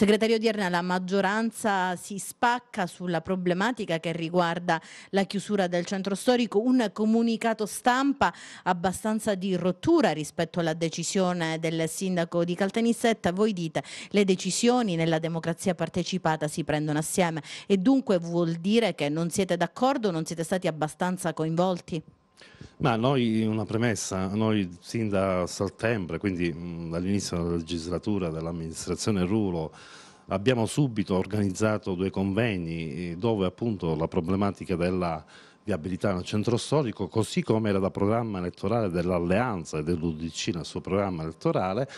Segretario Dierna, la maggioranza si spacca sulla problematica che riguarda la chiusura del centro storico, un comunicato stampa abbastanza di rottura rispetto alla decisione del sindaco di Caltanissetta. Voi dite le decisioni nella democrazia partecipata si prendono assieme e dunque vuol dire che non siete d'accordo, non siete stati abbastanza coinvolti? Ma noi, una premessa, noi sin da settembre, quindi mm, dall'inizio della legislatura dell'amministrazione Rulo, abbiamo subito organizzato due convegni eh, dove appunto la problematica della viabilità nel centro storico, così come era da programma elettorale dell'Alleanza e dell'UDC nel suo programma elettorale,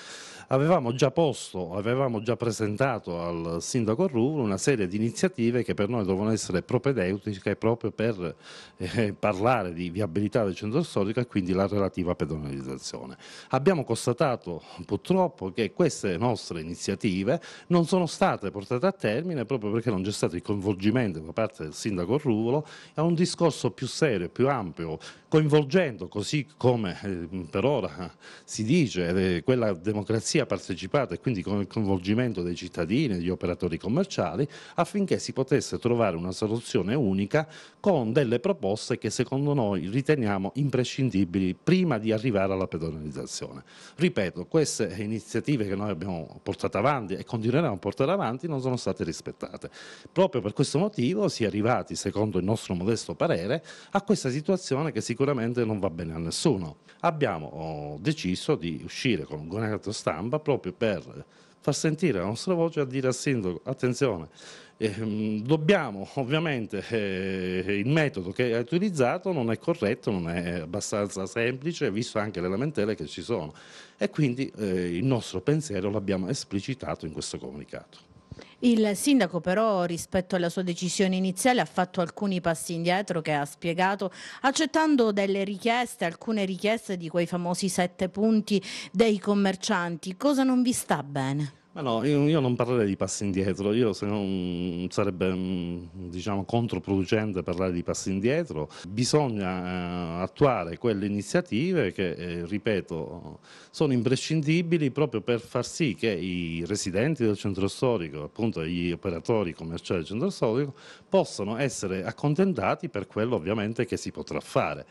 avevamo già posto, avevamo già presentato al sindaco Ruvo una serie di iniziative che per noi dovevano essere propedeutiche proprio per eh, parlare di viabilità del centro storico e quindi la relativa pedonalizzazione. Abbiamo constatato purtroppo che queste nostre iniziative non sono state portate a termine proprio perché non c'è stato il coinvolgimento da parte del sindaco Ruvolo a un discorso discorso più serio, più ampio, coinvolgendo, così come eh, per ora si dice, eh, quella democrazia partecipata e quindi con il coinvolgimento dei cittadini e degli operatori commerciali, affinché si potesse trovare una soluzione unica con delle proposte che secondo noi riteniamo imprescindibili prima di arrivare alla pedonalizzazione. Ripeto, queste iniziative che noi abbiamo portato avanti e continueremo a portare avanti non sono state rispettate. Proprio per questo motivo si è arrivati, secondo il nostro modesto parere, vedere a questa situazione che sicuramente non va bene a nessuno. Abbiamo oh, deciso di uscire con un comunicato stampa proprio per far sentire la nostra voce e dire al sindaco attenzione, eh, dobbiamo ovviamente eh, il metodo che ha utilizzato non è corretto, non è abbastanza semplice, visto anche le lamentele che ci sono e quindi eh, il nostro pensiero l'abbiamo esplicitato in questo comunicato. Il sindaco però rispetto alla sua decisione iniziale ha fatto alcuni passi indietro che ha spiegato accettando delle richieste, alcune richieste di quei famosi sette punti dei commercianti. Cosa non vi sta bene? Ma no, io, io non parlerei di passi indietro, io se non mm, sarebbe mm, diciamo, controproducente parlare di passi indietro, bisogna eh, attuare quelle iniziative che, eh, ripeto, sono imprescindibili proprio per far sì che i residenti del centro storico, appunto gli operatori commerciali del centro storico, possano essere accontentati per quello ovviamente che si potrà fare.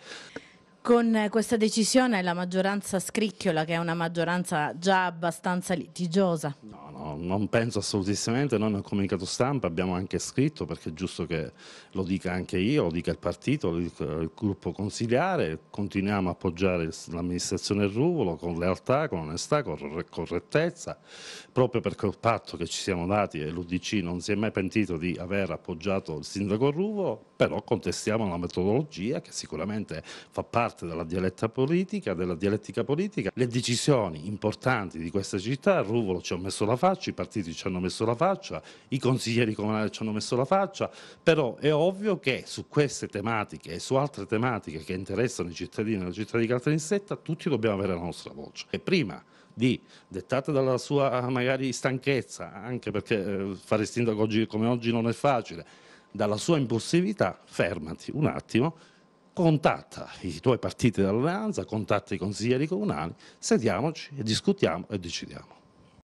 Con questa decisione la maggioranza scricchiola, che è una maggioranza già abbastanza litigiosa. No, no, non penso assolutissimamente, noi nel comunicato stampa abbiamo anche scritto, perché è giusto che lo dica anche io, lo dica il partito, lo dica il gruppo consigliare, continuiamo a appoggiare l'amministrazione Ruvolo con lealtà, con onestà, con correttezza, proprio per quel patto che ci siamo dati e l'Udc non si è mai pentito di aver appoggiato il sindaco Ruvolo, però contestiamo la metodologia che sicuramente fa parte parte della dialetta politica, della dialettica politica, le decisioni importanti di questa città, Ruvolo ci ha messo la faccia, i partiti ci hanno messo la faccia, i consiglieri comunali ci hanno messo la faccia, però è ovvio che su queste tematiche e su altre tematiche che interessano i cittadini della città di Caltanissetta tutti dobbiamo avere la nostra voce. E prima di, dettata dalla sua magari stanchezza, anche perché eh, fare sindaco oggi come oggi non è facile, dalla sua impulsività, fermati un attimo, contatta i tuoi partiti dell'alleanza, contatta i consiglieri comunali, sediamoci e discutiamo e decidiamo.